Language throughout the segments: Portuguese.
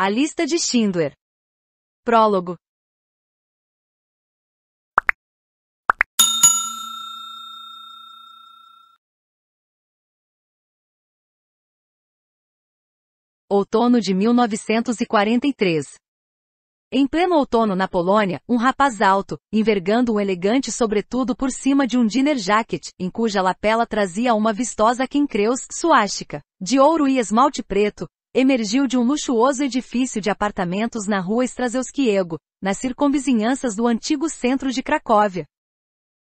A lista de Schindler. Prólogo. Outono de 1943. Em pleno outono na Polônia, um rapaz alto, envergando um elegante sobretudo por cima de um dinner jacket, em cuja lapela trazia uma vistosa quincreus, suástica, de ouro e esmalte preto, emergiu de um luxuoso edifício de apartamentos na rua Strazelskiego, nas circunvizinhanças do antigo centro de Cracóvia.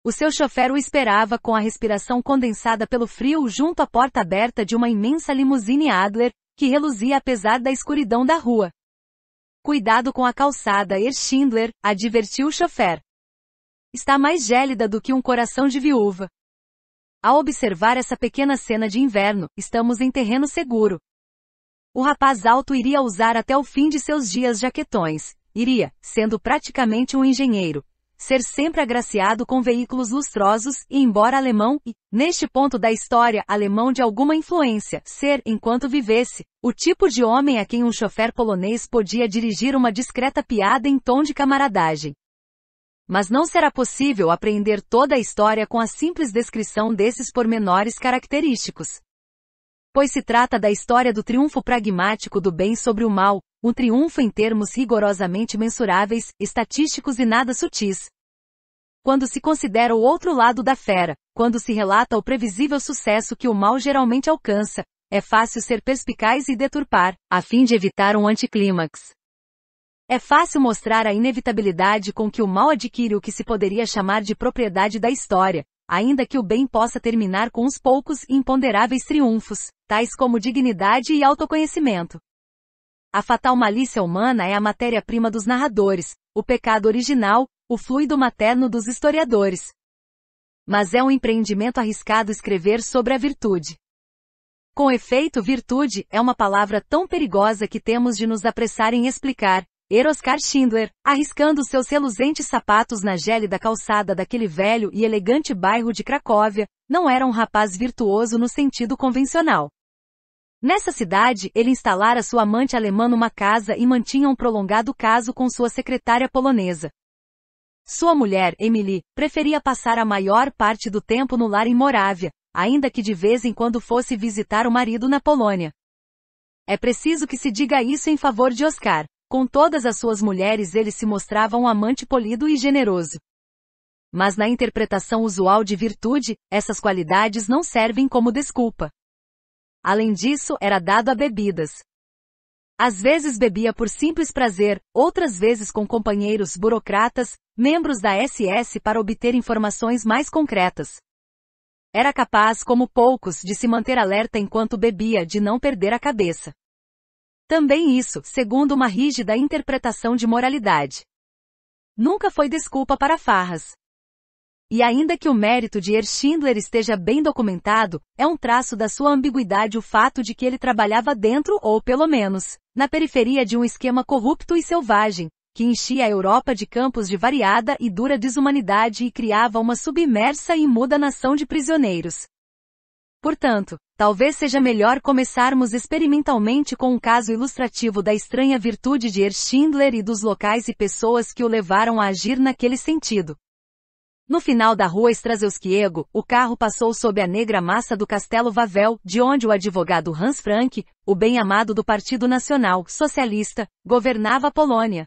O seu chofer o esperava com a respiração condensada pelo frio junto à porta aberta de uma imensa limusine Adler, que reluzia apesar da escuridão da rua. Cuidado com a calçada, Erschindler, advertiu o chofer. Está mais gélida do que um coração de viúva. Ao observar essa pequena cena de inverno, estamos em terreno seguro, o rapaz alto iria usar até o fim de seus dias jaquetões, iria, sendo praticamente um engenheiro, ser sempre agraciado com veículos lustrosos e embora alemão e, neste ponto da história, alemão de alguma influência, ser, enquanto vivesse, o tipo de homem a quem um chofer polonês podia dirigir uma discreta piada em tom de camaradagem. Mas não será possível apreender toda a história com a simples descrição desses pormenores característicos. Pois se trata da história do triunfo pragmático do bem sobre o mal, um triunfo em termos rigorosamente mensuráveis, estatísticos e nada sutis. Quando se considera o outro lado da fera, quando se relata o previsível sucesso que o mal geralmente alcança, é fácil ser perspicaz e deturpar, a fim de evitar um anticlímax. É fácil mostrar a inevitabilidade com que o mal adquire o que se poderia chamar de propriedade da história, ainda que o bem possa terminar com uns poucos e imponderáveis triunfos como dignidade e autoconhecimento. A fatal malícia humana é a matéria-prima dos narradores, o pecado original, o fluido materno dos historiadores. Mas é um empreendimento arriscado escrever sobre a virtude. Com efeito, virtude é uma palavra tão perigosa que temos de nos apressar em explicar. Eroskar Schindler, arriscando seus reluzentes sapatos na gélida calçada daquele velho e elegante bairro de Cracóvia, não era um rapaz virtuoso no sentido convencional. Nessa cidade, ele instalara sua amante alemã numa casa e mantinha um prolongado caso com sua secretária polonesa. Sua mulher, Emily, preferia passar a maior parte do tempo no lar em Morávia, ainda que de vez em quando fosse visitar o marido na Polônia. É preciso que se diga isso em favor de Oscar. Com todas as suas mulheres ele se mostrava um amante polido e generoso. Mas na interpretação usual de virtude, essas qualidades não servem como desculpa. Além disso, era dado a bebidas. Às vezes bebia por simples prazer, outras vezes com companheiros burocratas, membros da SS para obter informações mais concretas. Era capaz, como poucos, de se manter alerta enquanto bebia, de não perder a cabeça. Também isso, segundo uma rígida interpretação de moralidade. Nunca foi desculpa para farras. E ainda que o mérito de Erschindler esteja bem documentado, é um traço da sua ambiguidade o fato de que ele trabalhava dentro ou, pelo menos, na periferia de um esquema corrupto e selvagem, que enchia a Europa de campos de variada e dura desumanidade e criava uma submersa e muda nação de prisioneiros. Portanto, talvez seja melhor começarmos experimentalmente com um caso ilustrativo da estranha virtude de Erschindler e dos locais e pessoas que o levaram a agir naquele sentido, no final da rua Estraseuskiego, o carro passou sob a negra massa do Castelo Vavel, de onde o advogado Hans Frank, o bem-amado do Partido Nacional Socialista, governava a Polônia.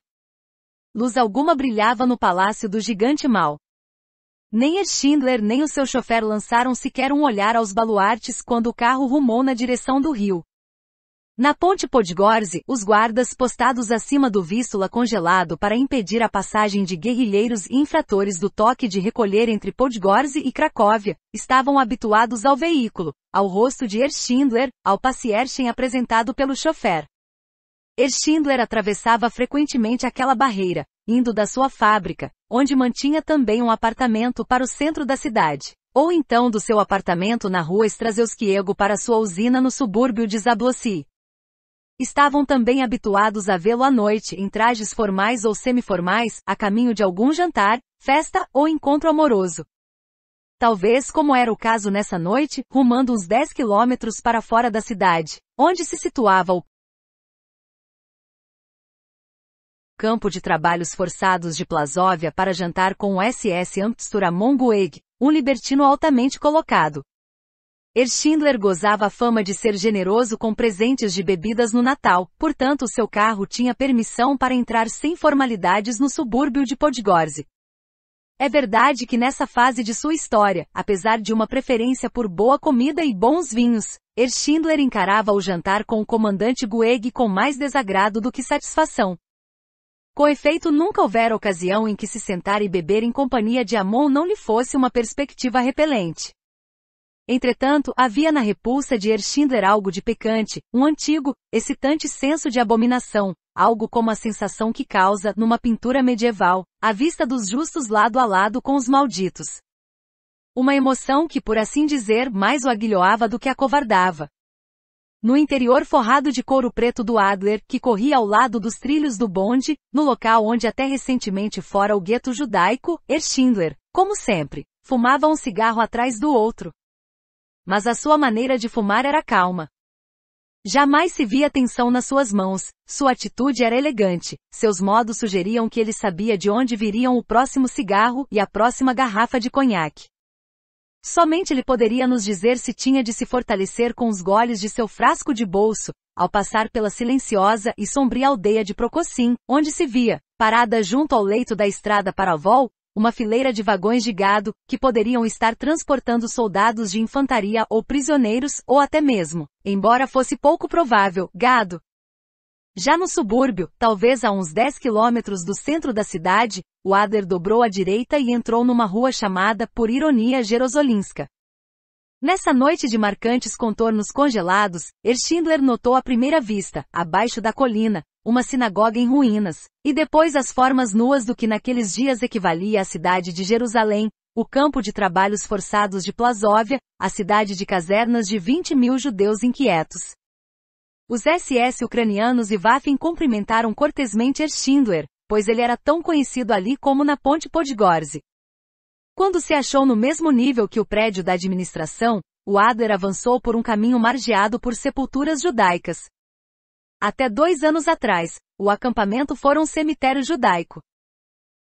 Luz alguma brilhava no palácio do gigante mal. Nem Ed Schindler nem o seu chofer lançaram sequer um olhar aos baluartes quando o carro rumou na direção do rio. Na ponte Podgorze, os guardas postados acima do Vístula congelado para impedir a passagem de guerrilheiros e infratores do toque de recolher entre Podgorze e Cracóvia, estavam habituados ao veículo, ao rosto de Erschindler, ao passe apresentado pelo chofer. Erschindler atravessava frequentemente aquela barreira, indo da sua fábrica, onde mantinha também um apartamento para o centro da cidade ou então do seu apartamento na rua Strazelskiego para sua usina no subúrbio de Zablossi. Estavam também habituados a vê-lo à noite em trajes formais ou semiformais, a caminho de algum jantar, festa ou encontro amoroso. Talvez como era o caso nessa noite, rumando uns 10 quilômetros para fora da cidade, onde se situava o campo de trabalhos forçados de Plasóvia para jantar com o SS Amtstura Mongueg, um libertino altamente colocado, Schindler gozava a fama de ser generoso com presentes de bebidas no Natal, portanto seu carro tinha permissão para entrar sem formalidades no subúrbio de Podgorze. É verdade que nessa fase de sua história, apesar de uma preferência por boa comida e bons vinhos, Schindler encarava o jantar com o comandante Gueg com mais desagrado do que satisfação. Com efeito, nunca houvera ocasião em que se sentar e beber em companhia de Amon não lhe fosse uma perspectiva repelente. Entretanto, havia na repulsa de Erschindler algo de pecante, um antigo, excitante senso de abominação, algo como a sensação que causa, numa pintura medieval, a vista dos justos lado a lado com os malditos. Uma emoção que, por assim dizer, mais o aguilhoava do que acovardava. No interior forrado de couro preto do Adler, que corria ao lado dos trilhos do bonde, no local onde até recentemente fora o gueto judaico, Erschindler, como sempre, fumava um cigarro atrás do outro, mas a sua maneira de fumar era calma. Jamais se via tensão nas suas mãos, sua atitude era elegante, seus modos sugeriam que ele sabia de onde viriam o próximo cigarro e a próxima garrafa de conhaque. Somente ele poderia nos dizer se tinha de se fortalecer com os goles de seu frasco de bolso, ao passar pela silenciosa e sombria aldeia de Prococim, onde se via, parada junto ao leito da estrada para a Vol, uma fileira de vagões de gado, que poderiam estar transportando soldados de infantaria ou prisioneiros, ou até mesmo, embora fosse pouco provável, gado. Já no subúrbio, talvez a uns 10 quilômetros do centro da cidade, o Adler dobrou à direita e entrou numa rua chamada, por ironia, Jerozolinska. Nessa noite de marcantes contornos congelados, Erschindler notou à primeira vista, abaixo da colina, uma sinagoga em ruínas, e depois as formas nuas do que naqueles dias equivalia à cidade de Jerusalém, o campo de trabalhos forçados de Plasóvia, a cidade de casernas de 20 mil judeus inquietos. Os SS ucranianos e Waffen cumprimentaram cortesmente Erschindler, pois ele era tão conhecido ali como na Ponte Podgorze. Quando se achou no mesmo nível que o prédio da administração, o Adler avançou por um caminho margeado por sepulturas judaicas, até dois anos atrás, o acampamento fora um cemitério judaico.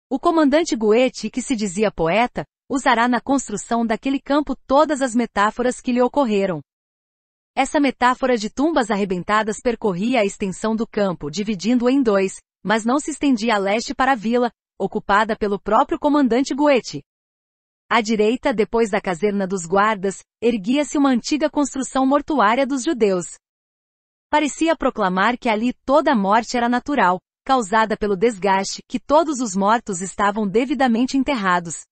O comandante Goethe, que se dizia poeta, usará na construção daquele campo todas as metáforas que lhe ocorreram. Essa metáfora de tumbas arrebentadas percorria a extensão do campo, dividindo-o em dois, mas não se estendia a leste para a vila, ocupada pelo próprio comandante Goethe. À direita, depois da caserna dos guardas, erguia-se uma antiga construção mortuária dos judeus parecia proclamar que ali toda morte era natural, causada pelo desgaste, que todos os mortos estavam devidamente enterrados.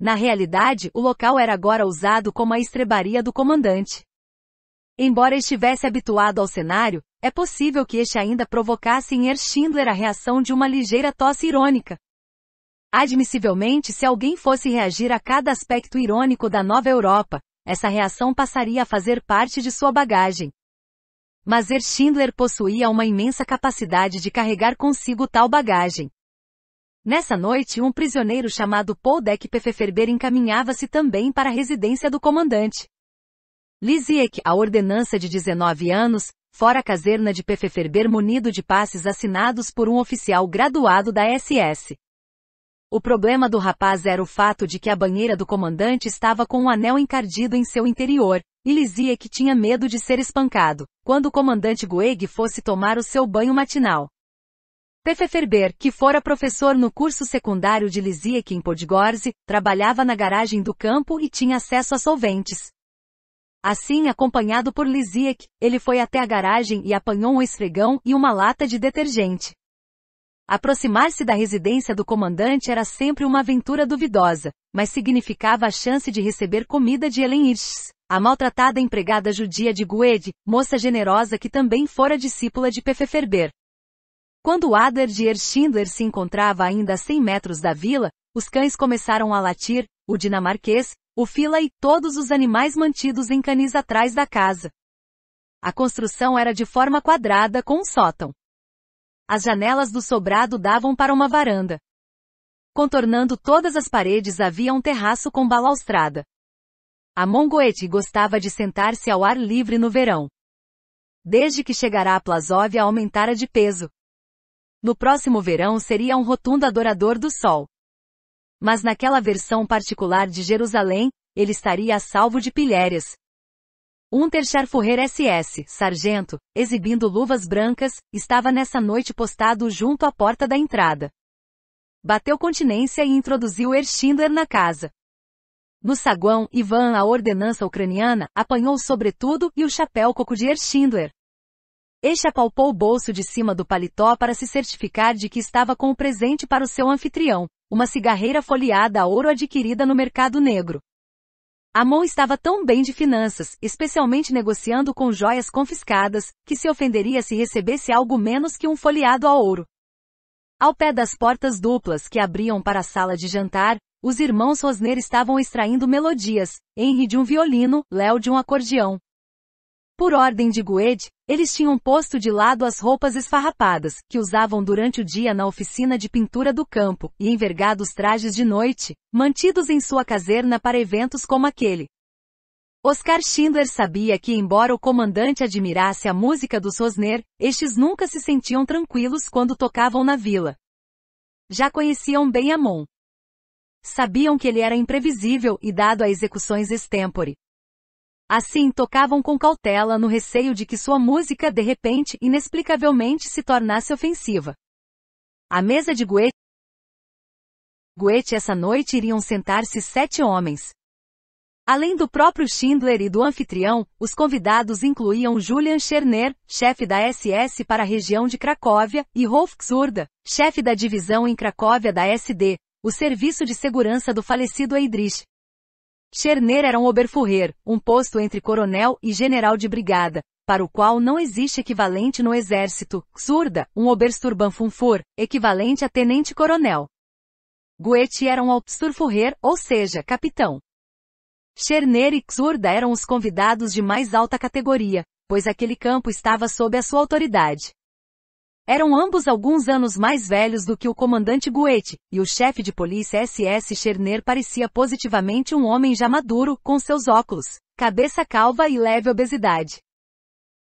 Na realidade, o local era agora usado como a estrebaria do comandante. Embora estivesse habituado ao cenário, é possível que este ainda provocasse em Erschindler a reação de uma ligeira tosse irônica. Admissivelmente, se alguém fosse reagir a cada aspecto irônico da nova Europa, essa reação passaria a fazer parte de sua bagagem. Mas er Schindler possuía uma imensa capacidade de carregar consigo tal bagagem. Nessa noite, um prisioneiro chamado Paul Deck Pfefferber encaminhava-se também para a residência do comandante. Lisiek, a ordenança de 19 anos, fora a caserna de Pfefferber munido de passes assinados por um oficial graduado da SS. O problema do rapaz era o fato de que a banheira do comandante estava com um anel encardido em seu interior, e Lizia que tinha medo de ser espancado, quando o comandante Gueg fosse tomar o seu banho matinal. Tefeferber, que fora professor no curso secundário de Lisiek em Podgorze, trabalhava na garagem do campo e tinha acesso a solventes. Assim, acompanhado por Lisiek, ele foi até a garagem e apanhou um esfregão e uma lata de detergente. Aproximar-se da residência do comandante era sempre uma aventura duvidosa, mas significava a chance de receber comida de Helen Hirsch, a maltratada empregada judia de Guede, moça generosa que também fora discípula de Pefeferber. Quando Adler de Erschindler se encontrava ainda a 100 metros da vila, os cães começaram a latir, o dinamarquês, o fila e todos os animais mantidos em canis atrás da casa. A construção era de forma quadrada com um sótão as janelas do sobrado davam para uma varanda. Contornando todas as paredes havia um terraço com balaustrada. A Mongoete gostava de sentar-se ao ar livre no verão. Desde que chegara a Plazóvia aumentara de peso. No próximo verão seria um rotundo adorador do sol. Mas naquela versão particular de Jerusalém, ele estaria a salvo de pilhérias. Unterscher Forrer SS, sargento, exibindo luvas brancas, estava nessa noite postado junto à porta da entrada. Bateu continência e introduziu Erstinder na casa. No saguão, Ivan, a ordenança ucraniana, apanhou o sobretudo e o chapéu coco de Erstinder. Este apalpou o bolso de cima do paletó para se certificar de que estava com o presente para o seu anfitrião, uma cigarreira folheada a ouro adquirida no mercado negro. Amon estava tão bem de finanças, especialmente negociando com joias confiscadas, que se ofenderia se recebesse algo menos que um folheado a ouro. Ao pé das portas duplas que abriam para a sala de jantar, os irmãos Rosner estavam extraindo melodias, Henry de um violino, Léo de um acordeão, por ordem de Gued, eles tinham posto de lado as roupas esfarrapadas, que usavam durante o dia na oficina de pintura do campo, e envergado os trajes de noite, mantidos em sua caserna para eventos como aquele. Oscar Schindler sabia que embora o comandante admirasse a música dos Rosner, estes nunca se sentiam tranquilos quando tocavam na vila. Já conheciam bem Amon. Sabiam que ele era imprevisível e dado a execuções extempore, Assim tocavam com cautela no receio de que sua música de repente, inexplicavelmente se tornasse ofensiva. A mesa de Goethe Goethe essa noite iriam sentar-se sete homens. Além do próprio Schindler e do anfitrião, os convidados incluíam Julian Scherner, chefe da SS para a região de Cracóvia, e Rolf Xurda, chefe da divisão em Cracóvia da SD, o serviço de segurança do falecido Heydrich. Cherner era um oberfurrer, um posto entre coronel e general de brigada, para o qual não existe equivalente no exército, surda, um Obersturbanfunfur, equivalente a tenente-coronel. Goethe era um Hauptsturmführer, ou seja, capitão. Cherner e Xurda eram os convidados de mais alta categoria, pois aquele campo estava sob a sua autoridade. Eram ambos alguns anos mais velhos do que o comandante Goethe, e o chefe de polícia SS Scherner parecia positivamente um homem já maduro, com seus óculos, cabeça calva e leve obesidade.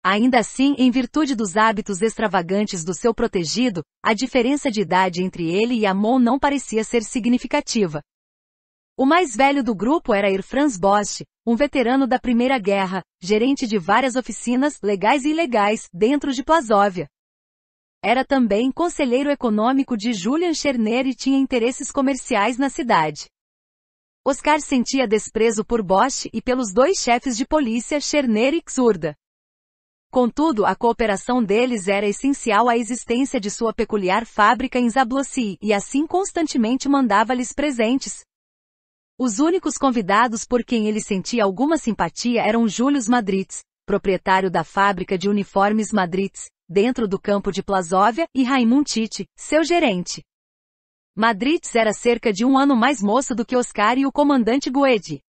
Ainda assim, em virtude dos hábitos extravagantes do seu protegido, a diferença de idade entre ele e Amon não parecia ser significativa. O mais velho do grupo era Irfranz Bosch, um veterano da Primeira Guerra, gerente de várias oficinas, legais e ilegais, dentro de Plasóvia, era também conselheiro econômico de Julian Cherner e tinha interesses comerciais na cidade. Oscar sentia desprezo por Bosch e pelos dois chefes de polícia Cherner e Xurda. Contudo, a cooperação deles era essencial à existência de sua peculiar fábrica em Zablossi e assim constantemente mandava-lhes presentes. Os únicos convidados por quem ele sentia alguma simpatia eram Július Madrids, proprietário da fábrica de uniformes Madrids, dentro do campo de Plasóvia, e Raimund Tite, seu gerente. Madritz era cerca de um ano mais moço do que Oscar e o comandante Guedi.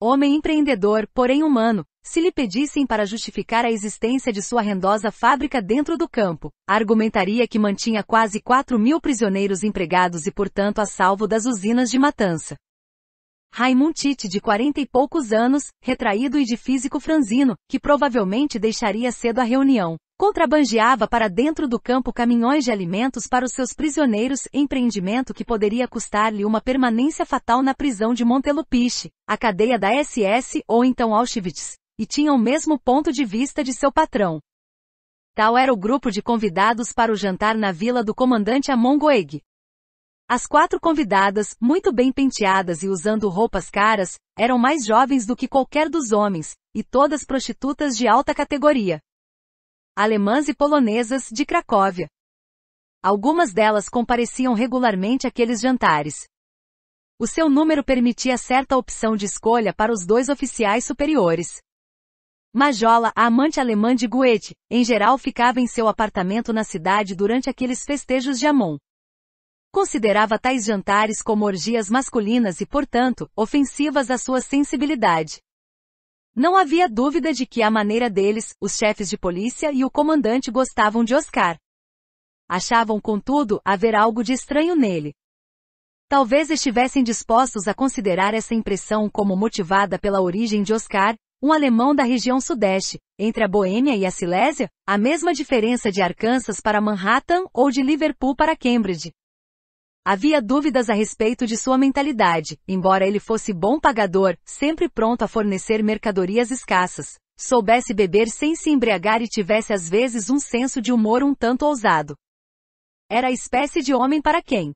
Homem empreendedor, porém humano, se lhe pedissem para justificar a existência de sua rendosa fábrica dentro do campo, argumentaria que mantinha quase 4 mil prisioneiros empregados e portanto a salvo das usinas de matança. Raimund Tite, de 40 e poucos anos, retraído e de físico franzino, que provavelmente deixaria cedo a reunião, Contrabandeava para dentro do campo caminhões de alimentos para os seus prisioneiros, empreendimento que poderia custar-lhe uma permanência fatal na prisão de Montelupiche, a cadeia da SS ou então Auschwitz, e tinha o mesmo ponto de vista de seu patrão. Tal era o grupo de convidados para o jantar na vila do comandante Amon Goeg. As quatro convidadas, muito bem penteadas e usando roupas caras, eram mais jovens do que qualquer dos homens, e todas prostitutas de alta categoria alemãs e polonesas de Cracóvia. Algumas delas compareciam regularmente àqueles jantares. O seu número permitia certa opção de escolha para os dois oficiais superiores. Majola, a amante alemã de Goethe, em geral ficava em seu apartamento na cidade durante aqueles festejos de Amon. Considerava tais jantares como orgias masculinas e, portanto, ofensivas à sua sensibilidade. Não havia dúvida de que a maneira deles, os chefes de polícia e o comandante gostavam de Oscar. Achavam, contudo, haver algo de estranho nele. Talvez estivessem dispostos a considerar essa impressão como motivada pela origem de Oscar, um alemão da região sudeste, entre a Boêmia e a Silésia, a mesma diferença de Arkansas para Manhattan ou de Liverpool para Cambridge. Havia dúvidas a respeito de sua mentalidade, embora ele fosse bom pagador, sempre pronto a fornecer mercadorias escassas, soubesse beber sem se embriagar e tivesse às vezes um senso de humor um tanto ousado. Era a espécie de homem para quem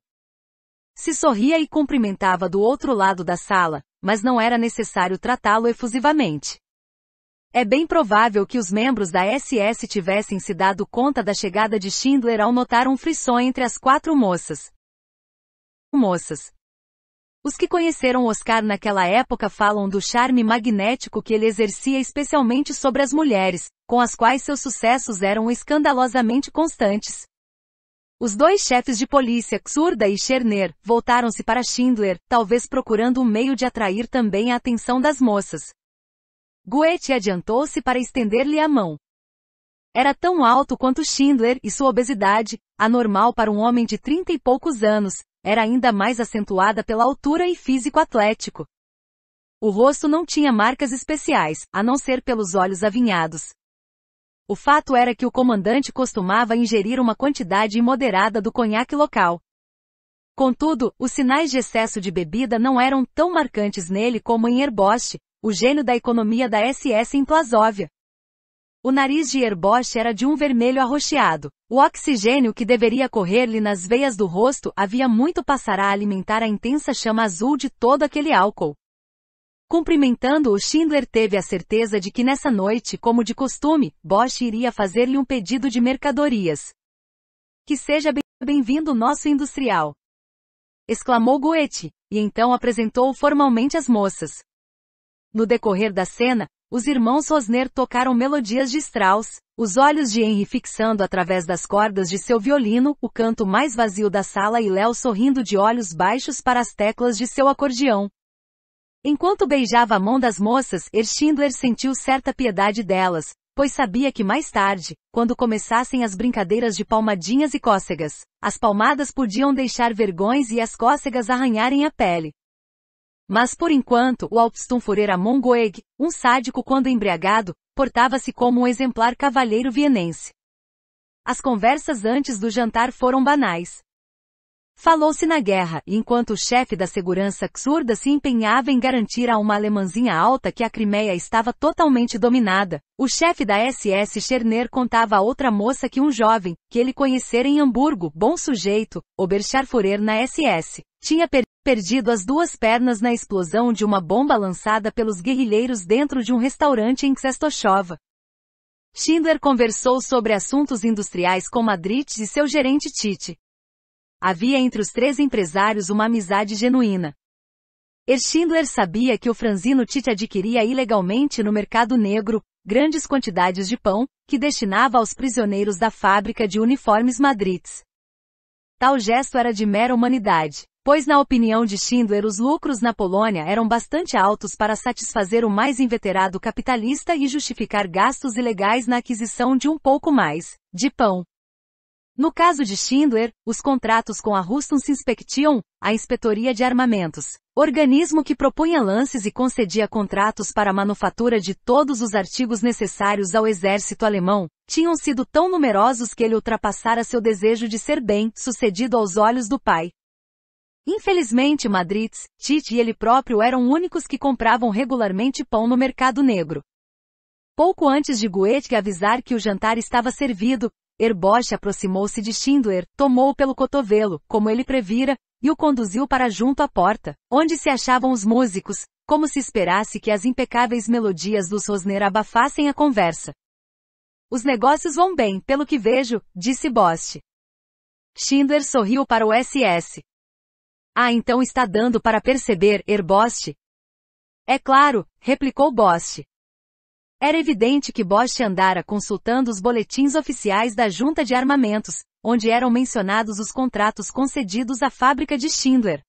se sorria e cumprimentava do outro lado da sala, mas não era necessário tratá-lo efusivamente. É bem provável que os membros da SS tivessem se dado conta da chegada de Schindler ao notar um frisson entre as quatro moças, moças. Os que conheceram Oscar naquela época falam do charme magnético que ele exercia especialmente sobre as mulheres, com as quais seus sucessos eram escandalosamente constantes. Os dois chefes de polícia, Xurda e Cherner, voltaram-se para Schindler, talvez procurando um meio de atrair também a atenção das moças. Goethe adiantou-se para estender-lhe a mão. Era tão alto quanto Schindler e sua obesidade, anormal para um homem de trinta e poucos anos, era ainda mais acentuada pela altura e físico atlético. O rosto não tinha marcas especiais, a não ser pelos olhos avinhados. O fato era que o comandante costumava ingerir uma quantidade imoderada do conhaque local. Contudo, os sinais de excesso de bebida não eram tão marcantes nele como em Erbost, o gênio da economia da SS em Plasóvia. O nariz de Erbosch era de um vermelho arroxeado. O oxigênio que deveria correr-lhe nas veias do rosto havia muito passará a alimentar a intensa chama azul de todo aquele álcool. Cumprimentando-o, Schindler teve a certeza de que nessa noite, como de costume, Bosch iria fazer-lhe um pedido de mercadorias. Que seja bem-vindo nosso industrial! exclamou Goethe, e então apresentou formalmente as moças. No decorrer da cena, os irmãos Rosner tocaram melodias de Strauss, os olhos de Henry fixando através das cordas de seu violino, o canto mais vazio da sala e Léo sorrindo de olhos baixos para as teclas de seu acordeão. Enquanto beijava a mão das moças, Erschindler sentiu certa piedade delas, pois sabia que mais tarde, quando começassem as brincadeiras de palmadinhas e cócegas, as palmadas podiam deixar vergões e as cócegas arranharem a pele. Mas por enquanto o Alpstunfurer Mongoeg, um sádico quando embriagado, portava-se como um exemplar cavalheiro vienense. As conversas antes do jantar foram banais. Falou-se na guerra, enquanto o chefe da segurança Xurda se empenhava em garantir a uma alemãzinha alta que a Crimeia estava totalmente dominada. O chefe da SS Scherner, contava a outra moça que um jovem, que ele conhecera em Hamburgo, bom sujeito, Oberscharfurer na SS, tinha perdido perdido as duas pernas na explosão de uma bomba lançada pelos guerrilheiros dentro de um restaurante em Ksestochova. Schindler conversou sobre assuntos industriais com Madrid e seu gerente Tite. Havia entre os três empresários uma amizade genuína. Er Schindler sabia que o franzino Tite adquiria ilegalmente no mercado negro grandes quantidades de pão, que destinava aos prisioneiros da fábrica de uniformes Madrids. Tal gesto era de mera humanidade pois na opinião de Schindler os lucros na Polônia eram bastante altos para satisfazer o mais inveterado capitalista e justificar gastos ilegais na aquisição de um pouco mais de pão. No caso de Schindler, os contratos com a Rüstungsinspektion, a Inspetoria de Armamentos, organismo que propunha lances e concedia contratos para a manufatura de todos os artigos necessários ao exército alemão, tinham sido tão numerosos que ele ultrapassara seu desejo de ser bem sucedido aos olhos do pai, Infelizmente Madritz, Tite e ele próprio eram únicos que compravam regularmente pão no mercado negro. Pouco antes de Goethe avisar que o jantar estava servido, Erbosch aproximou-se de Schindler, tomou-o pelo cotovelo, como ele previra, e o conduziu para junto à porta, onde se achavam os músicos, como se esperasse que as impecáveis melodias dos Rosner abafassem a conversa. Os negócios vão bem, pelo que vejo, disse Bost. Schindler sorriu para o SS. Ah, então está dando para perceber, Erbost? É claro, replicou Bost. Era evidente que Bost andara consultando os boletins oficiais da Junta de Armamentos, onde eram mencionados os contratos concedidos à fábrica de Schindler.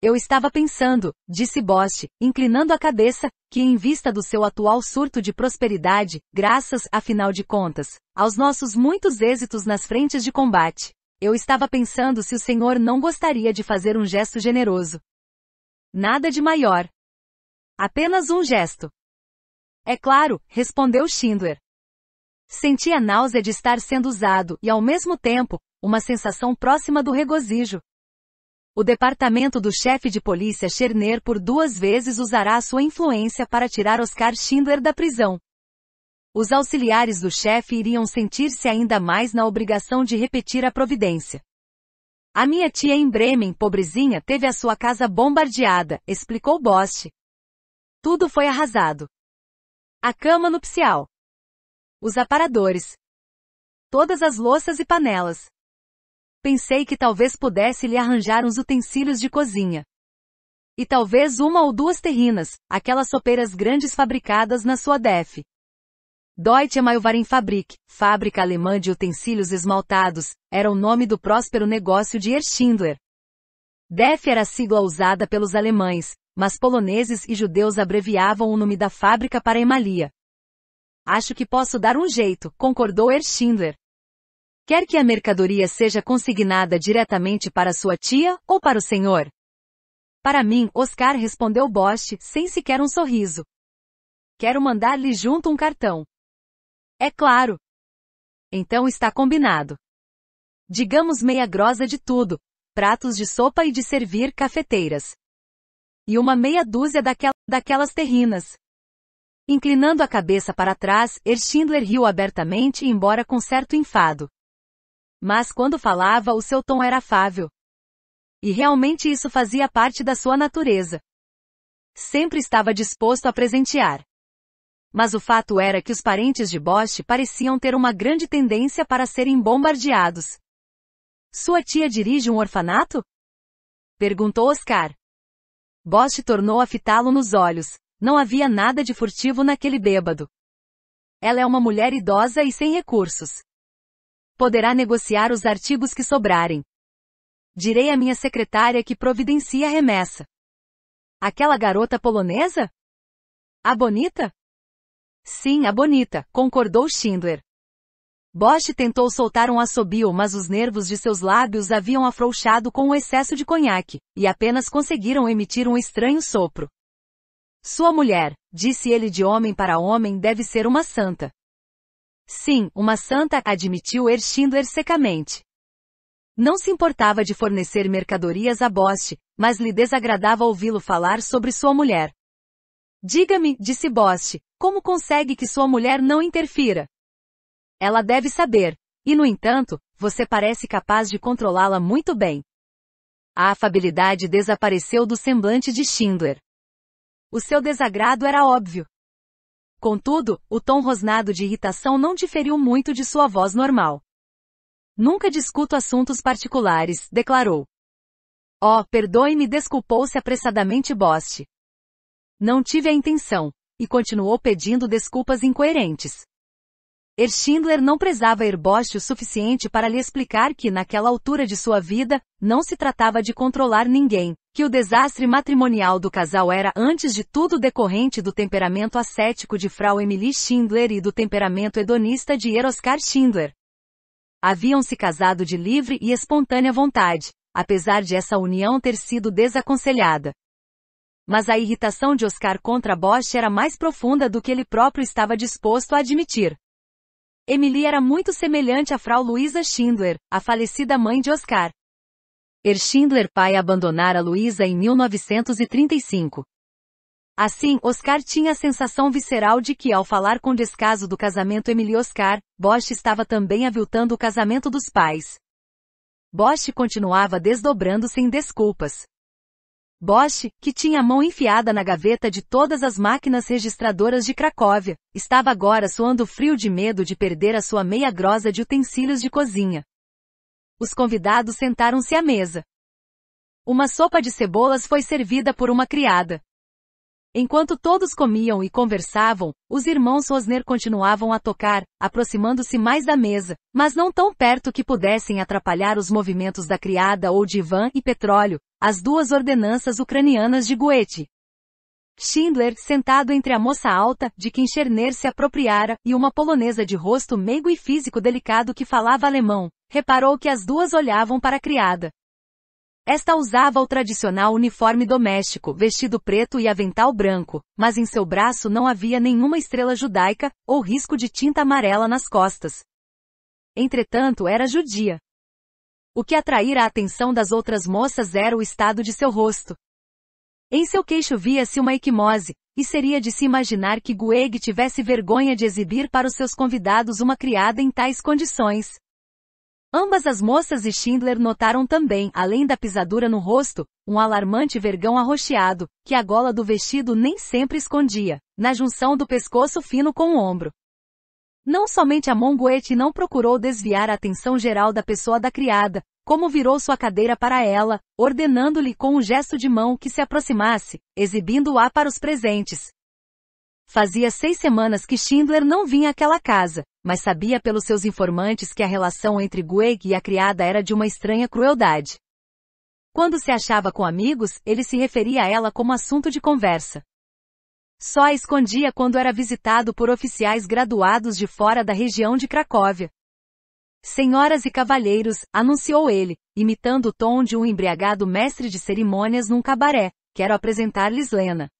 Eu estava pensando, disse Bost, inclinando a cabeça, que em vista do seu atual surto de prosperidade, graças, afinal de contas, aos nossos muitos êxitos nas frentes de combate, eu estava pensando se o senhor não gostaria de fazer um gesto generoso. Nada de maior. Apenas um gesto. É claro, respondeu Schindler. Sentia náusea de estar sendo usado e, ao mesmo tempo, uma sensação próxima do regozijo. O departamento do chefe de polícia Cherner por duas vezes usará sua influência para tirar Oscar Schindler da prisão os auxiliares do chefe iriam sentir-se ainda mais na obrigação de repetir a providência. A minha tia em Bremen, pobrezinha, teve a sua casa bombardeada, explicou Bost. Tudo foi arrasado. A cama nupcial. Os aparadores. Todas as louças e panelas. Pensei que talvez pudesse lhe arranjar uns utensílios de cozinha. E talvez uma ou duas terrinas, aquelas sopeiras grandes fabricadas na sua DEF. Deutsche Maiwarenfabrik, fábrica alemã de utensílios esmaltados, era o nome do próspero negócio de Erschindler. DEF era a sigla usada pelos alemães, mas poloneses e judeus abreviavam o nome da fábrica para Emalia. Acho que posso dar um jeito, concordou Erschindler. Quer que a mercadoria seja consignada diretamente para sua tia ou para o senhor? Para mim, Oscar respondeu Bosch, sem sequer um sorriso. Quero mandar-lhe junto um cartão. É claro. Então está combinado. Digamos meia grossa de tudo, pratos de sopa e de servir cafeteiras. E uma meia dúzia daquel daquelas terrinas. Inclinando a cabeça para trás, Erschindler riu abertamente embora com certo enfado. Mas quando falava, o seu tom era afável. E realmente isso fazia parte da sua natureza. Sempre estava disposto a presentear mas o fato era que os parentes de Bosch pareciam ter uma grande tendência para serem bombardeados. Sua tia dirige um orfanato? Perguntou Oscar. Bosch tornou a fitá-lo nos olhos. Não havia nada de furtivo naquele bêbado. Ela é uma mulher idosa e sem recursos. Poderá negociar os artigos que sobrarem. Direi à minha secretária que providencie a remessa. Aquela garota polonesa? A bonita? Sim, a bonita, concordou Schindler. Bosch tentou soltar um assobio, mas os nervos de seus lábios haviam afrouxado com o excesso de conhaque, e apenas conseguiram emitir um estranho sopro. Sua mulher, disse ele de homem para homem, deve ser uma santa. Sim, uma santa, admitiu Erschindler secamente. Não se importava de fornecer mercadorias a Bosch, mas lhe desagradava ouvi-lo falar sobre sua mulher. Diga-me, disse Bosch, como consegue que sua mulher não interfira? Ela deve saber. E no entanto, você parece capaz de controlá-la muito bem. A afabilidade desapareceu do semblante de Schindler. O seu desagrado era óbvio. Contudo, o tom rosnado de irritação não diferiu muito de sua voz normal. Nunca discuto assuntos particulares, declarou. Oh, perdoe-me, desculpou-se apressadamente Bost. Não tive a intenção e continuou pedindo desculpas incoerentes. Erschindler não prezava Erbost o suficiente para lhe explicar que, naquela altura de sua vida, não se tratava de controlar ninguém, que o desastre matrimonial do casal era antes de tudo decorrente do temperamento ascético de Frau Emily Schindler e do temperamento hedonista de Eroskar Schindler. Haviam se casado de livre e espontânea vontade, apesar de essa união ter sido desaconselhada, mas a irritação de Oscar contra Bosch era mais profunda do que ele próprio estava disposto a admitir. Emily era muito semelhante a Frau Luisa Schindler, a falecida mãe de Oscar. Er Schindler pai abandonara Luisa em 1935. Assim, Oscar tinha a sensação visceral de que ao falar com descaso do casamento Emily Oscar, Bosch estava também aviltando o casamento dos pais. Bosch continuava desdobrando sem -se desculpas. Bosch, que tinha a mão enfiada na gaveta de todas as máquinas registradoras de Cracóvia, estava agora suando frio de medo de perder a sua meia grossa de utensílios de cozinha. Os convidados sentaram-se à mesa. Uma sopa de cebolas foi servida por uma criada, Enquanto todos comiam e conversavam, os irmãos Rosner continuavam a tocar, aproximando-se mais da mesa, mas não tão perto que pudessem atrapalhar os movimentos da criada ou de Ivan e Petróleo, as duas ordenanças ucranianas de Goethe. Schindler, sentado entre a moça alta, de quem Cherner se apropriara, e uma polonesa de rosto meigo e físico delicado que falava alemão, reparou que as duas olhavam para a criada, esta usava o tradicional uniforme doméstico, vestido preto e avental branco, mas em seu braço não havia nenhuma estrela judaica, ou risco de tinta amarela nas costas. Entretanto, era judia. O que atraíra a atenção das outras moças era o estado de seu rosto. Em seu queixo via-se uma equimose, e seria de se imaginar que Gueg tivesse vergonha de exibir para os seus convidados uma criada em tais condições. Ambas as moças e Schindler notaram também, além da pisadura no rosto, um alarmante vergão arroxeado, que a gola do vestido nem sempre escondia, na junção do pescoço fino com o ombro. Não somente a Monguete não procurou desviar a atenção geral da pessoa da criada, como virou sua cadeira para ela, ordenando-lhe com um gesto de mão que se aproximasse, exibindo-a para os presentes. Fazia seis semanas que Schindler não vinha àquela casa, mas sabia pelos seus informantes que a relação entre Gueg e a criada era de uma estranha crueldade. Quando se achava com amigos, ele se referia a ela como assunto de conversa. Só a escondia quando era visitado por oficiais graduados de fora da região de Cracóvia. Senhoras e cavalheiros, anunciou ele, imitando o tom de um embriagado mestre de cerimônias num cabaré, quero apresentar-lhes Lena.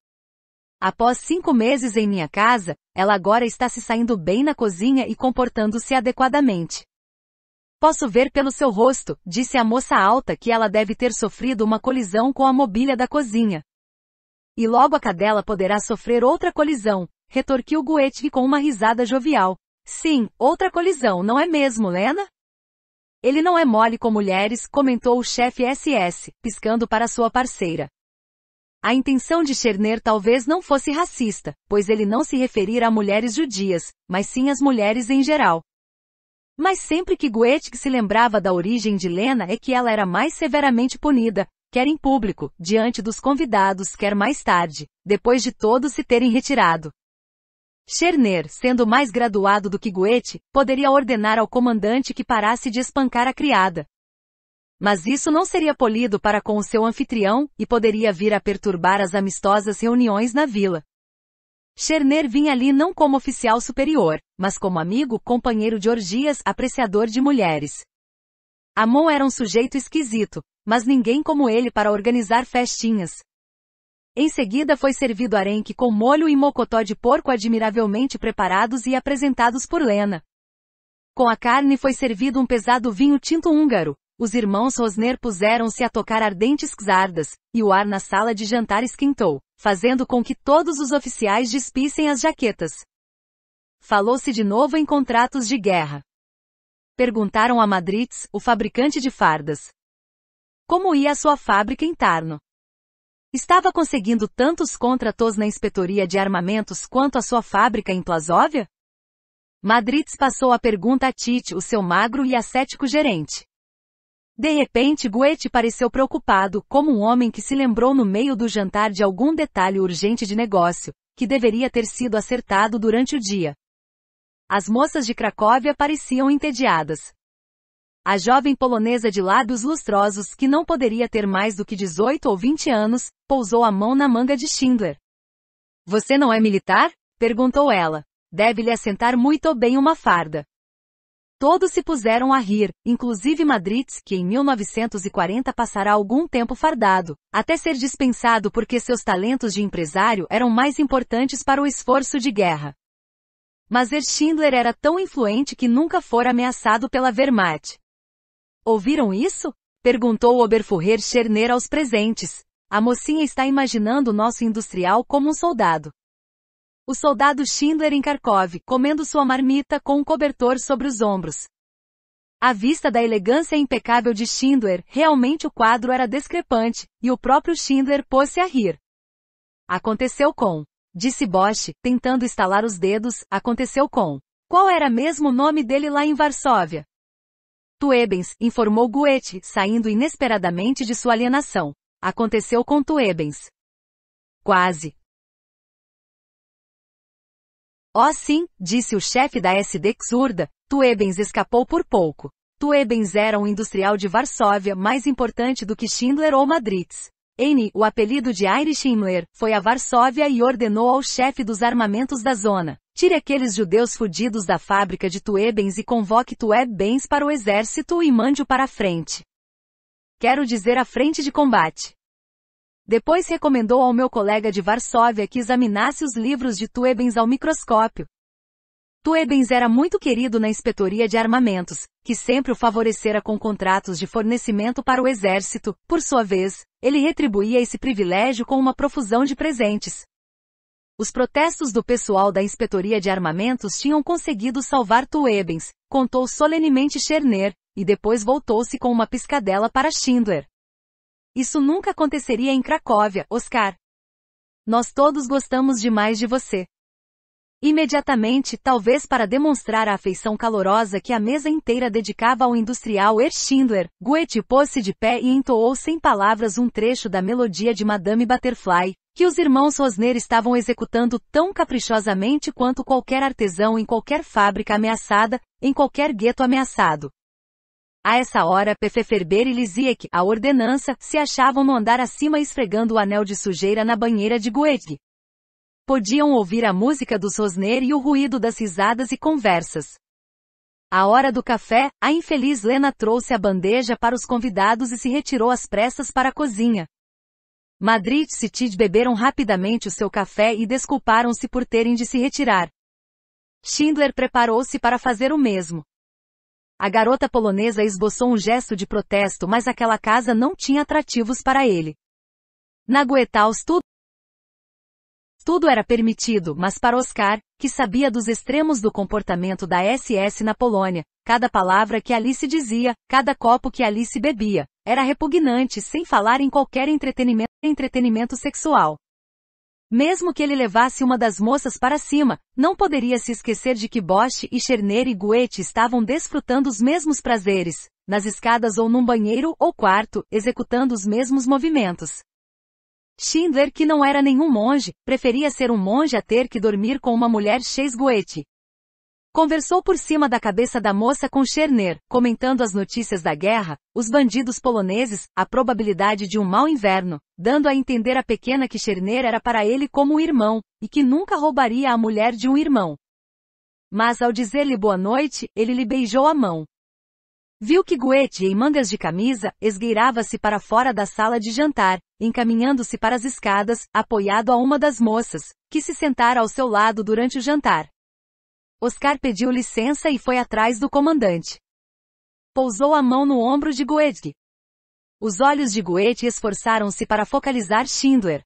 Após cinco meses em minha casa, ela agora está se saindo bem na cozinha e comportando-se adequadamente. Posso ver pelo seu rosto, disse a moça alta que ela deve ter sofrido uma colisão com a mobília da cozinha. E logo a cadela poderá sofrer outra colisão, retorquiu Goethe com uma risada jovial. Sim, outra colisão, não é mesmo, Lena? Ele não é mole com mulheres, comentou o chefe SS, piscando para sua parceira. A intenção de Cherner talvez não fosse racista, pois ele não se referira a mulheres judias, mas sim às mulheres em geral. Mas sempre que Goethe se lembrava da origem de Lena é que ela era mais severamente punida, quer em público, diante dos convidados, quer mais tarde, depois de todos se terem retirado. Cherner, sendo mais graduado do que Goethe, poderia ordenar ao comandante que parasse de espancar a criada, mas isso não seria polido para com o seu anfitrião e poderia vir a perturbar as amistosas reuniões na vila. Cherner vinha ali não como oficial superior, mas como amigo, companheiro de orgias, apreciador de mulheres. Amon era um sujeito esquisito, mas ninguém como ele para organizar festinhas. Em seguida foi servido arenque com molho e mocotó de porco admiravelmente preparados e apresentados por Lena. Com a carne foi servido um pesado vinho tinto húngaro, os irmãos Rosner puseram-se a tocar ardentes xardas, e o ar na sala de jantar esquentou, fazendo com que todos os oficiais despissem as jaquetas. Falou-se de novo em contratos de guerra. Perguntaram a Madritz, o fabricante de fardas. Como ia a sua fábrica em Tarno? Estava conseguindo tantos contratos na inspetoria de armamentos quanto a sua fábrica em Plasóvia? Madritz passou a pergunta a Tite, o seu magro e ascético gerente. De repente Goethe pareceu preocupado, como um homem que se lembrou no meio do jantar de algum detalhe urgente de negócio, que deveria ter sido acertado durante o dia. As moças de Cracóvia pareciam entediadas. A jovem polonesa de lábios lustrosos, que não poderia ter mais do que 18 ou 20 anos, pousou a mão na manga de Schindler. Você não é militar? perguntou ela. Deve lhe assentar muito bem uma farda. Todos se puseram a rir, inclusive Madritz, que em 1940 passará algum tempo fardado, até ser dispensado porque seus talentos de empresário eram mais importantes para o esforço de guerra. Mas Erschindler era tão influente que nunca fora ameaçado pela Wehrmacht. Ouviram isso? Perguntou Oberfuhrer Scherner aos presentes. A mocinha está imaginando nosso industrial como um soldado. O soldado Schindler em Kharkov, comendo sua marmita com um cobertor sobre os ombros. À vista da elegância impecável de Schindler, realmente o quadro era discrepante, e o próprio Schindler pôs-se a rir. Aconteceu com. Disse Bosch, tentando estalar os dedos, aconteceu com. Qual era mesmo o nome dele lá em Varsóvia? Tuebens, informou Goethe, saindo inesperadamente de sua alienação. Aconteceu com Tuebens. Quase, Oh sim, disse o chefe da SD Xurda, Tuebens escapou por pouco. Tuebens era um industrial de Varsóvia mais importante do que Schindler ou Madritz. N, o apelido de Irish Schindler, foi a Varsóvia e ordenou ao chefe dos armamentos da zona. Tire aqueles judeus fudidos da fábrica de Tuebens e convoque Tuebens para o exército e mande-o para a frente. Quero dizer a frente de combate. Depois recomendou ao meu colega de Varsóvia que examinasse os livros de Tuebens ao microscópio. Tuebens era muito querido na inspetoria de armamentos, que sempre o favorecera com contratos de fornecimento para o exército, por sua vez, ele retribuía esse privilégio com uma profusão de presentes. Os protestos do pessoal da inspetoria de armamentos tinham conseguido salvar Tuebens, contou solenemente Cherner, e depois voltou-se com uma piscadela para Schindler. Isso nunca aconteceria em Cracóvia, Oscar. Nós todos gostamos demais de você. Imediatamente, talvez para demonstrar a afeição calorosa que a mesa inteira dedicava ao industrial Erschindler, Goethe pôs-se de pé e entoou sem palavras um trecho da melodia de Madame Butterfly, que os irmãos Rosner estavam executando tão caprichosamente quanto qualquer artesão em qualquer fábrica ameaçada, em qualquer gueto ameaçado. A essa hora, PC Ferber e Lisiek, a ordenança, se achavam no andar acima esfregando o anel de sujeira na banheira de Goethe. Podiam ouvir a música dos Rosner e o ruído das risadas e conversas. À hora do café, a infeliz Lena trouxe a bandeja para os convidados e se retirou às pressas para a cozinha. Madrid e Citid beberam rapidamente o seu café e desculparam-se por terem de se retirar. Schindler preparou-se para fazer o mesmo. A garota polonesa esboçou um gesto de protesto, mas aquela casa não tinha atrativos para ele. Na Goetaus tudo, tudo era permitido, mas para Oscar, que sabia dos extremos do comportamento da SS na Polônia, cada palavra que Alice dizia, cada copo que Alice bebia, era repugnante, sem falar em qualquer entretenimento, entretenimento sexual. Mesmo que ele levasse uma das moças para cima, não poderia se esquecer de que Bosch e Cherner e Goethe estavam desfrutando os mesmos prazeres, nas escadas ou num banheiro ou quarto, executando os mesmos movimentos. Schindler, que não era nenhum monge, preferia ser um monge a ter que dormir com uma mulher de Goethe. Conversou por cima da cabeça da moça com Cherner, comentando as notícias da guerra, os bandidos poloneses, a probabilidade de um mau inverno, dando a entender a pequena que Cherner era para ele como um irmão, e que nunca roubaria a mulher de um irmão. Mas ao dizer-lhe boa noite, ele lhe beijou a mão. Viu que Goethe, em mangas de camisa, esgueirava-se para fora da sala de jantar, encaminhando-se para as escadas, apoiado a uma das moças, que se sentara ao seu lado durante o jantar. Oscar pediu licença e foi atrás do comandante. Pousou a mão no ombro de Goethe, os olhos de Goethe esforçaram-se para focalizar Schindler.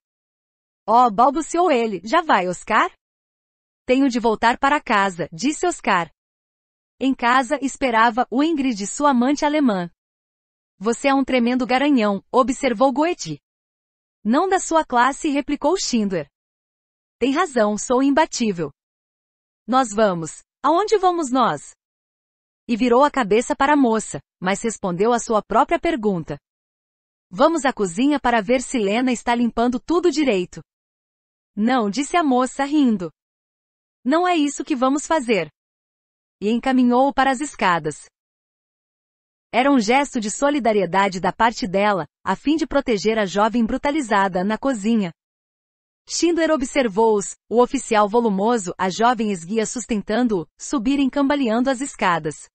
Oh, balbuciou ele, já vai, Oscar? Tenho de voltar para casa, disse Oscar. Em casa esperava o Ingrid, sua amante alemã. Você é um tremendo garanhão, observou Goethe. Não da sua classe, replicou Schindler. Tem razão, sou imbatível. Nós vamos. Aonde vamos nós? E virou a cabeça para a moça, mas respondeu à sua própria pergunta. Vamos à cozinha para ver se Lena está limpando tudo direito. Não, disse a moça rindo. Não é isso que vamos fazer. E encaminhou-o para as escadas. Era um gesto de solidariedade da parte dela, a fim de proteger a jovem brutalizada na cozinha. Schindler observou-os, o oficial volumoso, a jovem esguia sustentando-o, subirem cambaleando as escadas.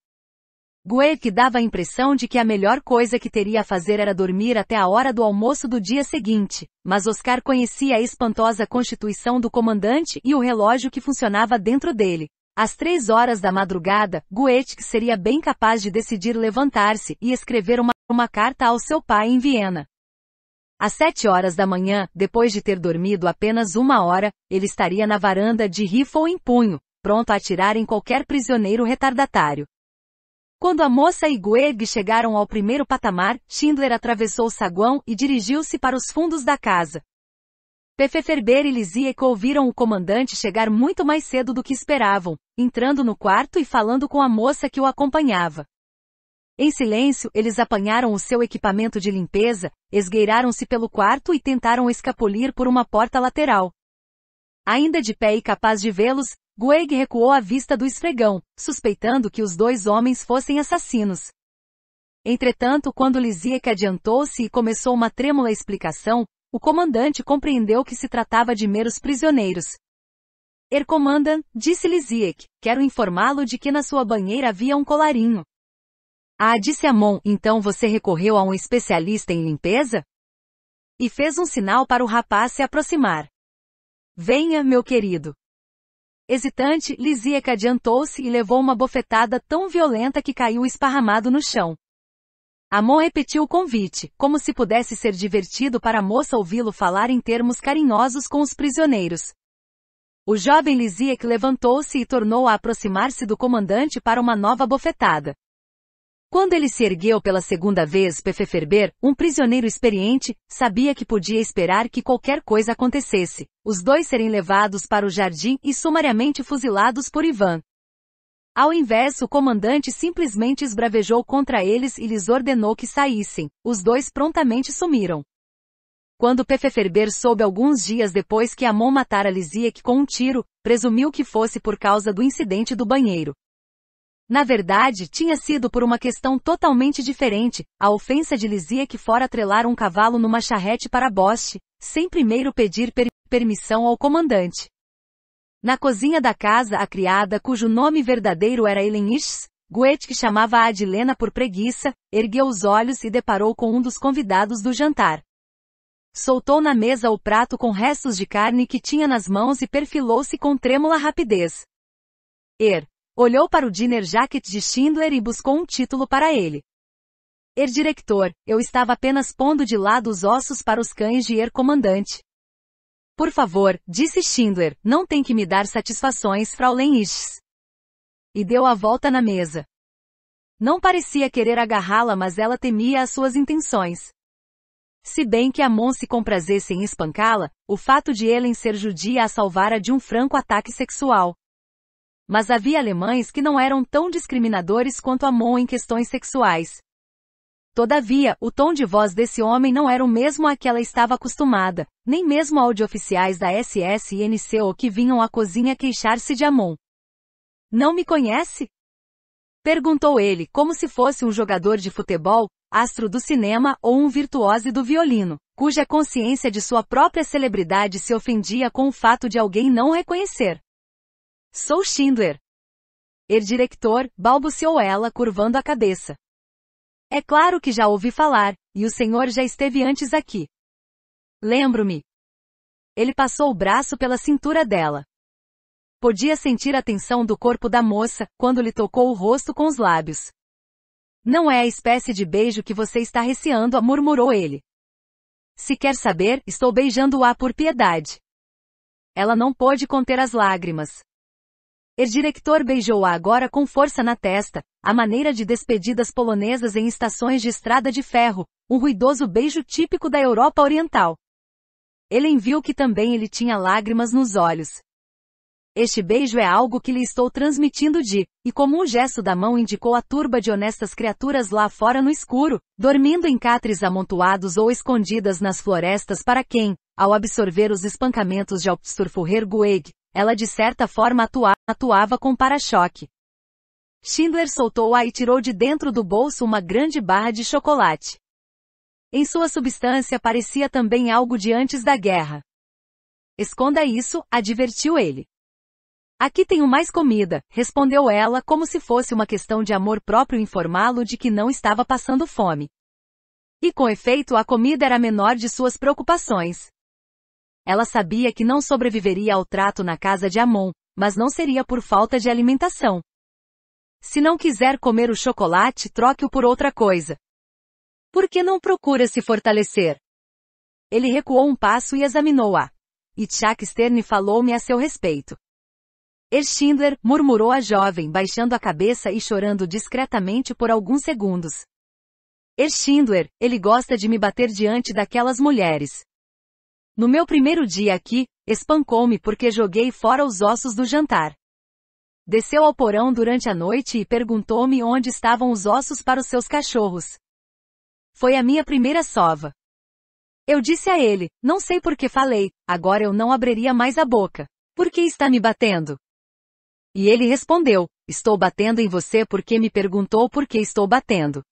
Guerk dava a impressão de que a melhor coisa que teria a fazer era dormir até a hora do almoço do dia seguinte, mas Oscar conhecia a espantosa constituição do comandante e o relógio que funcionava dentro dele. Às três horas da madrugada, Goethe seria bem capaz de decidir levantar-se e escrever uma, uma, carta ao seu pai em Viena. Às sete horas da manhã, depois de ter dormido apenas uma hora, ele estaria na varanda de rifle em punho, pronto a atirar em qualquer prisioneiro retardatário. Quando a moça e Goeg chegaram ao primeiro patamar, Schindler atravessou o saguão e dirigiu-se para os fundos da casa. Pfefferber e Lisiek ouviram o comandante chegar muito mais cedo do que esperavam, entrando no quarto e falando com a moça que o acompanhava. Em silêncio, eles apanharam o seu equipamento de limpeza, esgueiraram-se pelo quarto e tentaram escapulir por uma porta lateral. Ainda de pé e capaz de vê-los, Gueig recuou à vista do esfregão, suspeitando que os dois homens fossem assassinos. Entretanto, quando Lisiek adiantou-se e começou uma trêmula explicação, o comandante compreendeu que se tratava de meros prisioneiros. Er disse Lisiek, quero informá-lo de que na sua banheira havia um colarinho. Ah, disse Amon, então você recorreu a um especialista em limpeza? E fez um sinal para o rapaz se aproximar. Venha, meu querido, Hesitante, Lisieca adiantou-se e levou uma bofetada tão violenta que caiu esparramado no chão. Amon repetiu o convite, como se pudesse ser divertido para a moça ouvi-lo falar em termos carinhosos com os prisioneiros. O jovem Lisiek levantou-se e tornou a aproximar-se do comandante para uma nova bofetada. Quando ele se ergueu pela segunda vez, Pefeferber, um prisioneiro experiente, sabia que podia esperar que qualquer coisa acontecesse. Os dois serem levados para o jardim e sumariamente fuzilados por Ivan. Ao invés, o comandante simplesmente esbravejou contra eles e lhes ordenou que saíssem. Os dois prontamente sumiram. Quando Pefeferber soube alguns dias depois que Amon matara Lisiek com um tiro, presumiu que fosse por causa do incidente do banheiro. Na verdade, tinha sido por uma questão totalmente diferente, a ofensa de Lizia que fora atrelar um cavalo numa charrete para Boste, sem primeiro pedir per permissão ao comandante. Na cozinha da casa, a criada, cujo nome verdadeiro era Helenish, Goethe, que chamava a Adilena por preguiça, ergueu os olhos e deparou com um dos convidados do jantar. Soltou na mesa o prato com restos de carne que tinha nas mãos e perfilou-se com trêmula rapidez. Er, Olhou para o dinner jacket de Schindler e buscou um título para ele. Er diretor, eu estava apenas pondo de lado os ossos para os cães de Er comandante. Por favor, disse Schindler, não tem que me dar satisfações, Fraulein Ischs. E deu a volta na mesa. Não parecia querer agarrá-la, mas ela temia as suas intenções. Se bem que a mão se comprazesse em espancá-la, o fato de Ellen ser judia a salvara de um franco ataque sexual. Mas havia alemães que não eram tão discriminadores quanto Amon em questões sexuais. Todavia, o tom de voz desse homem não era o mesmo a que ela estava acostumada, nem mesmo ao de oficiais da SS e NCO que vinham à cozinha queixar-se de Amon. Não me conhece? Perguntou ele, como se fosse um jogador de futebol, astro do cinema ou um virtuose do violino, cuja consciência de sua própria celebridade se ofendia com o fato de alguém não reconhecer. Sou Schindler. Er diretor, balbuciou ela curvando a cabeça. É claro que já ouvi falar, e o senhor já esteve antes aqui. Lembro-me. Ele passou o braço pela cintura dela. Podia sentir a tensão do corpo da moça, quando lhe tocou o rosto com os lábios. Não é a espécie de beijo que você está receando, murmurou ele. Se quer saber, estou beijando-a por piedade. Ela não pôde conter as lágrimas. Erdirector diretor beijou-a agora com força na testa, à maneira de despedidas polonesas em estações de estrada de ferro, um ruidoso beijo típico da Europa Oriental. Ele viu que também ele tinha lágrimas nos olhos. Este beijo é algo que lhe estou transmitindo de, e como um gesto da mão indicou a turba de honestas criaturas lá fora no escuro, dormindo em catres amontoados ou escondidas nas florestas para quem, ao absorver os espancamentos de Alpsturfurrer Gueg, ela de certa forma atua, atuava com para-choque. Schindler soltou-a e tirou de dentro do bolso uma grande barra de chocolate. Em sua substância parecia também algo de antes da guerra. Esconda isso, advertiu ele. Aqui tenho mais comida, respondeu ela, como se fosse uma questão de amor próprio informá-lo de que não estava passando fome. E com efeito a comida era a menor de suas preocupações. Ela sabia que não sobreviveria ao trato na casa de Amon, mas não seria por falta de alimentação. Se não quiser comer o chocolate, troque-o por outra coisa. Por que não procura se fortalecer? Ele recuou um passo e examinou-a. E Chuck Stern falou-me a seu respeito. Erschindler, murmurou a jovem, baixando a cabeça e chorando discretamente por alguns segundos. Erschindler, ele gosta de me bater diante daquelas mulheres. No meu primeiro dia aqui, espancou-me porque joguei fora os ossos do jantar. Desceu ao porão durante a noite e perguntou-me onde estavam os ossos para os seus cachorros. Foi a minha primeira sova. Eu disse a ele, não sei por que falei, agora eu não abriria mais a boca. Por que está me batendo? E ele respondeu, estou batendo em você porque me perguntou por que estou batendo.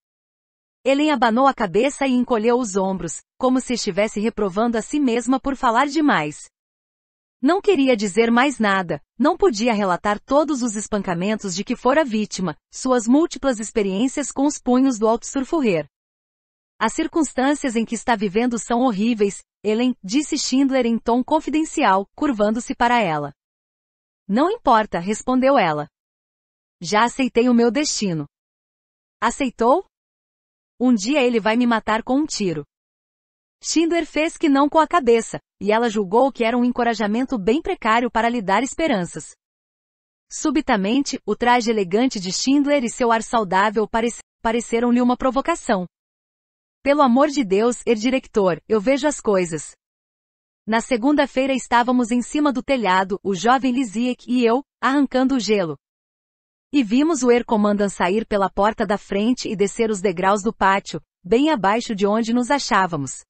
Ellen abanou a cabeça e encolheu os ombros, como se estivesse reprovando a si mesma por falar demais. Não queria dizer mais nada, não podia relatar todos os espancamentos de que fora vítima, suas múltiplas experiências com os punhos do alto surfurrer. As circunstâncias em que está vivendo são horríveis, Ellen, disse Schindler em tom confidencial, curvando-se para ela. Não importa, respondeu ela. Já aceitei o meu destino. Aceitou? Um dia ele vai me matar com um tiro. Schindler fez que não com a cabeça, e ela julgou que era um encorajamento bem precário para lhe dar esperanças. Subitamente, o traje elegante de Schindler e seu ar saudável parec pareceram-lhe uma provocação. Pelo amor de Deus, er diretor, eu vejo as coisas. Na segunda-feira estávamos em cima do telhado, o jovem Lisiek e eu, arrancando o gelo. E vimos o Air Commandant sair pela porta da frente e descer os degraus do pátio, bem abaixo de onde nos achávamos.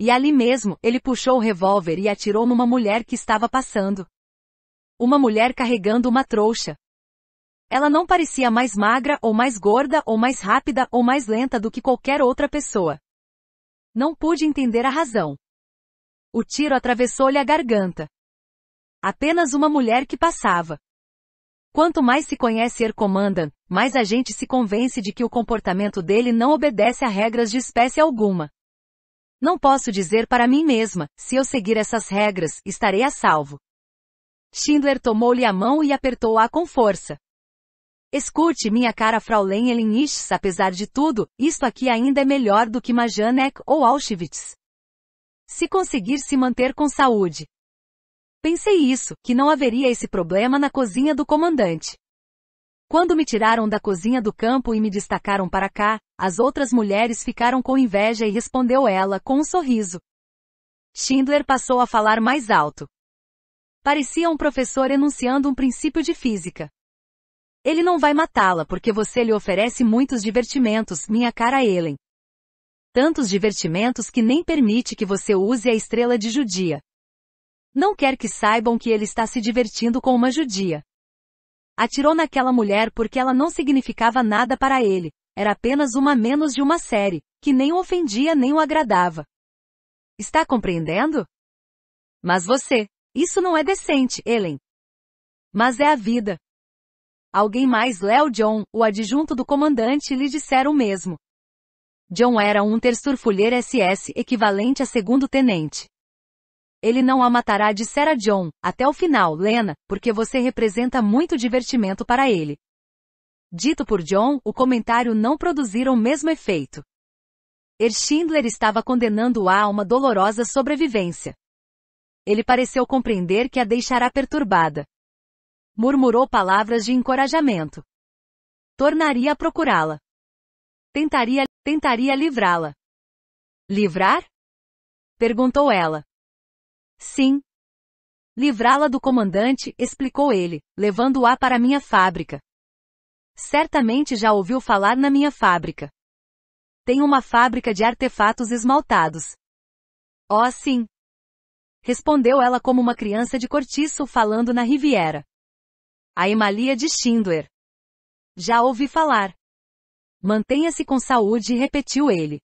E ali mesmo, ele puxou o revólver e atirou numa mulher que estava passando. Uma mulher carregando uma trouxa. Ela não parecia mais magra ou mais gorda ou mais rápida ou mais lenta do que qualquer outra pessoa. Não pude entender a razão. O tiro atravessou-lhe a garganta. Apenas uma mulher que passava. Quanto mais se conhece Ercomandan, mais a gente se convence de que o comportamento dele não obedece a regras de espécie alguma. Não posso dizer para mim mesma, se eu seguir essas regras, estarei a salvo. Schindler tomou-lhe a mão e apertou-a com força. Escute, minha cara Fraulein Elinisch, apesar de tudo, isto aqui ainda é melhor do que Majanek ou Auschwitz. Se conseguir se manter com saúde, Pensei isso, que não haveria esse problema na cozinha do comandante. Quando me tiraram da cozinha do campo e me destacaram para cá, as outras mulheres ficaram com inveja e respondeu ela com um sorriso. Schindler passou a falar mais alto. Parecia um professor enunciando um princípio de física. Ele não vai matá-la porque você lhe oferece muitos divertimentos, minha cara Ellen. Tantos divertimentos que nem permite que você use a estrela de Judia. Não quer que saibam que ele está se divertindo com uma judia. Atirou naquela mulher porque ela não significava nada para ele, era apenas uma menos de uma série, que nem o ofendia nem o agradava. Está compreendendo? Mas você, isso não é decente, Ellen. Mas é a vida. Alguém mais Léo John, o adjunto do comandante, lhe disseram o mesmo. John era um terçurfulher SS equivalente a segundo tenente. Ele não a matará dissera John, até o final, Lena, porque você representa muito divertimento para ele. Dito por John, o comentário não produzira o mesmo efeito. Erschindler estava condenando-a a uma dolorosa sobrevivência. Ele pareceu compreender que a deixará perturbada. Murmurou palavras de encorajamento. Tornaria a procurá-la. Tentaria, tentaria livrá-la. Livrar? Perguntou ela. Sim. Livrá-la do comandante, explicou ele, levando-a para minha fábrica. Certamente já ouviu falar na minha fábrica. Tem uma fábrica de artefatos esmaltados. Oh, sim. Respondeu ela como uma criança de cortiço falando na Riviera. A Emalia de Schindler. Já ouvi falar. Mantenha-se com saúde, repetiu ele.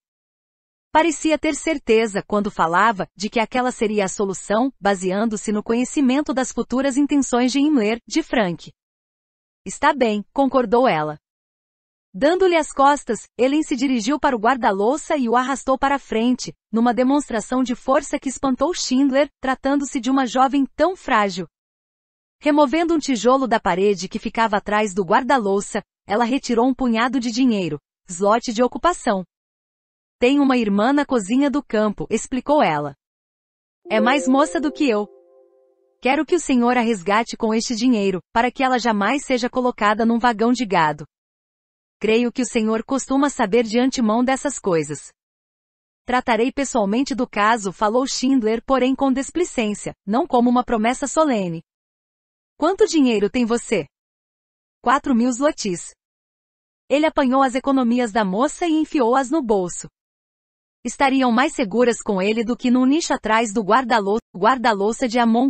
Parecia ter certeza quando falava de que aquela seria a solução, baseando-se no conhecimento das futuras intenções de Himmler, de Frank. Está bem, concordou ela. Dando-lhe as costas, Helen se dirigiu para o guarda-louça e o arrastou para a frente, numa demonstração de força que espantou Schindler, tratando-se de uma jovem tão frágil. Removendo um tijolo da parede que ficava atrás do guarda-louça, ela retirou um punhado de dinheiro, slot de ocupação, tem uma irmã na cozinha do campo, explicou ela. É mais moça do que eu. Quero que o senhor a resgate com este dinheiro, para que ela jamais seja colocada num vagão de gado. Creio que o senhor costuma saber de antemão dessas coisas. Tratarei pessoalmente do caso, falou Schindler, porém com desplicência, não como uma promessa solene. Quanto dinheiro tem você? Quatro mil zlotys. Ele apanhou as economias da moça e enfiou-as no bolso estariam mais seguras com ele do que num nicho atrás do guarda-louça guarda de Amon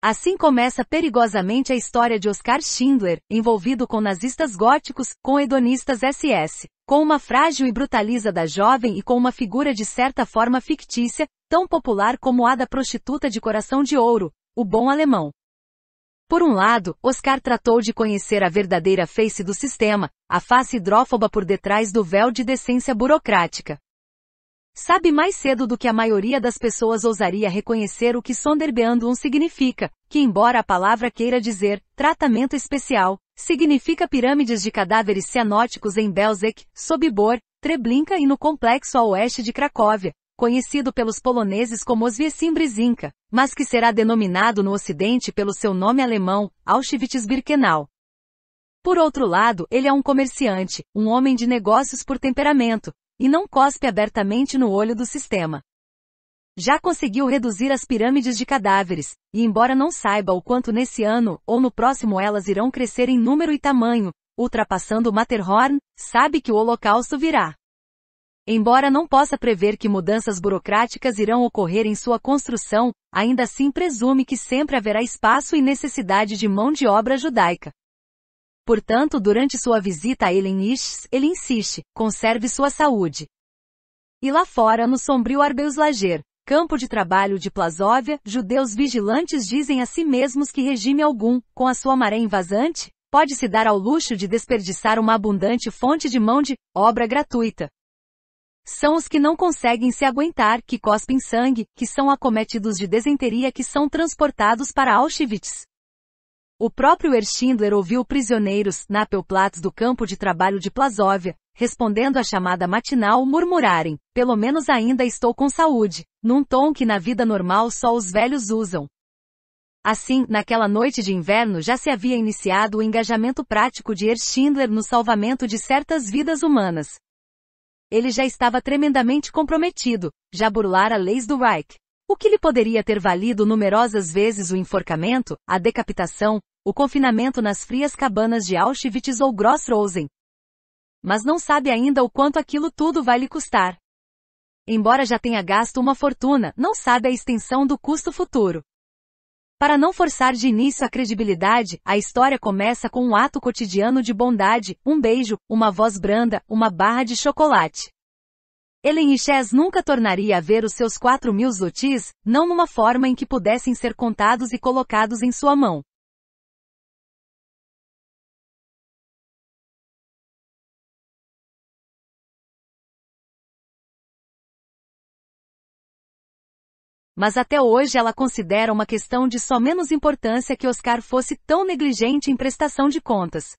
Assim começa perigosamente a história de Oscar Schindler, envolvido com nazistas góticos, com hedonistas SS, com uma frágil e brutaliza da jovem e com uma figura de certa forma fictícia, tão popular como a da prostituta de coração de ouro, o bom alemão. Por um lado, Oscar tratou de conhecer a verdadeira face do sistema, a face hidrófoba por detrás do véu de decência burocrática. Sabe mais cedo do que a maioria das pessoas ousaria reconhecer o que Sonderbehandlung significa, que embora a palavra queira dizer tratamento especial, significa pirâmides de cadáveres cianóticos em Belzec, Sobibor, Treblinka e no complexo a oeste de Cracóvia, conhecido pelos poloneses como Oswiecimbrizinka, mas que será denominado no ocidente pelo seu nome alemão, Auschwitz-Birkenau. Por outro lado, ele é um comerciante, um homem de negócios por temperamento, e não cospe abertamente no olho do sistema. Já conseguiu reduzir as pirâmides de cadáveres, e embora não saiba o quanto nesse ano ou no próximo elas irão crescer em número e tamanho, ultrapassando o Matterhorn, sabe que o Holocausto virá. Embora não possa prever que mudanças burocráticas irão ocorrer em sua construção, ainda assim presume que sempre haverá espaço e necessidade de mão de obra judaica. Portanto, durante sua visita a Eleniches, ele insiste, conserve sua saúde. E lá fora, no sombrio Arbeuzlager, campo de trabalho de Plasóvia, judeus vigilantes dizem a si mesmos que regime algum, com a sua maré invasante, pode se dar ao luxo de desperdiçar uma abundante fonte de mão de obra gratuita. São os que não conseguem se aguentar, que cospem sangue, que são acometidos de desenteria, que são transportados para Auschwitz. O próprio Erschindler ouviu prisioneiros, na napelplatz do campo de trabalho de Plasóvia, respondendo à chamada matinal murmurarem, pelo menos ainda estou com saúde, num tom que na vida normal só os velhos usam. Assim, naquela noite de inverno já se havia iniciado o engajamento prático de Erschindler no salvamento de certas vidas humanas. Ele já estava tremendamente comprometido, já burlara leis do Reich, o que lhe poderia ter valido numerosas vezes o enforcamento, a decapitação, o confinamento nas frias cabanas de Auschwitz ou Gross-Rosen. Mas não sabe ainda o quanto aquilo tudo vai lhe custar. Embora já tenha gasto uma fortuna, não sabe a extensão do custo futuro. Para não forçar de início a credibilidade, a história começa com um ato cotidiano de bondade, um beijo, uma voz branda, uma barra de chocolate. Ellen nunca tornaria a ver os seus quatro mil zutis, não numa forma em que pudessem ser contados e colocados em sua mão. mas até hoje ela considera uma questão de só menos importância que Oscar fosse tão negligente em prestação de contas.